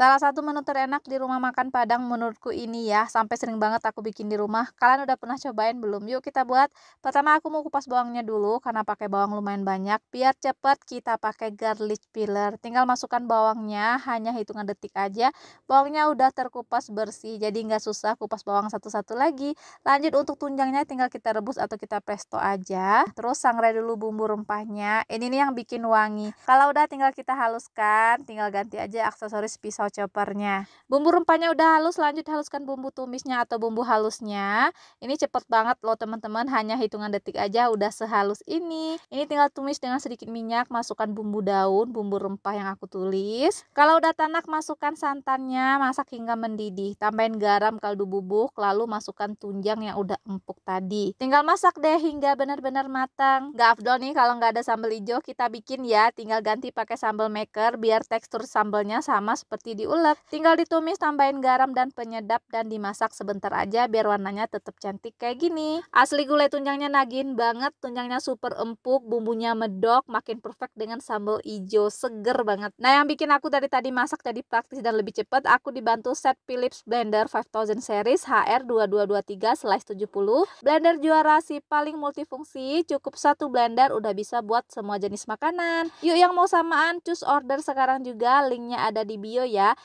Salah satu menu terenak di rumah makan Padang menurutku ini ya, sampai sering banget aku bikin di rumah. Kalian udah pernah cobain belum? Yuk kita buat. Pertama aku mau kupas bawangnya dulu karena pakai bawang lumayan banyak. Biar cepet kita pakai garlic peeler. Tinggal masukkan bawangnya, hanya hitungan detik aja. Bawangnya udah terkupas bersih, jadi nggak susah kupas bawang satu-satu lagi. Lanjut untuk tunjangnya tinggal kita rebus atau kita presto aja. Terus sangrai dulu bumbu rempahnya. Ini nih yang bikin wangi. Kalau udah tinggal kita haluskan, tinggal ganti aja aksesoris pisau chopernya. Bumbu rempahnya udah halus, lanjut haluskan bumbu tumisnya atau bumbu halusnya. Ini cepet banget loh teman-teman, hanya hitungan detik aja udah sehalus ini. Ini tinggal tumis dengan sedikit minyak, masukkan bumbu daun, bumbu rempah yang aku tulis. Kalau udah tanak, masukkan santannya, masak hingga mendidih. Tambahin garam kaldu bubuk, lalu masukkan tunjang yang udah empuk tadi. Tinggal masak deh hingga benar-benar matang. Gak afdol nih kalau nggak ada sambal hijau, kita bikin ya. Tinggal ganti pakai sambal maker biar tekstur sambalnya sama seperti diulek, tinggal ditumis tambahin garam dan penyedap dan dimasak sebentar aja biar warnanya tetap cantik kayak gini. Asli gulai tunjangnya nagin banget, tunjangnya super empuk, bumbunya medok, makin perfect dengan sambal ijo seger banget. Nah yang bikin aku dari tadi masak jadi praktis dan lebih cepat, aku dibantu set Philips Blender 5000 series HR2223 slice 70. Blender juara si paling multifungsi, cukup satu blender udah bisa buat semua jenis makanan. Yuk yang mau samaan, cus order sekarang juga, linknya ada di bio ya ya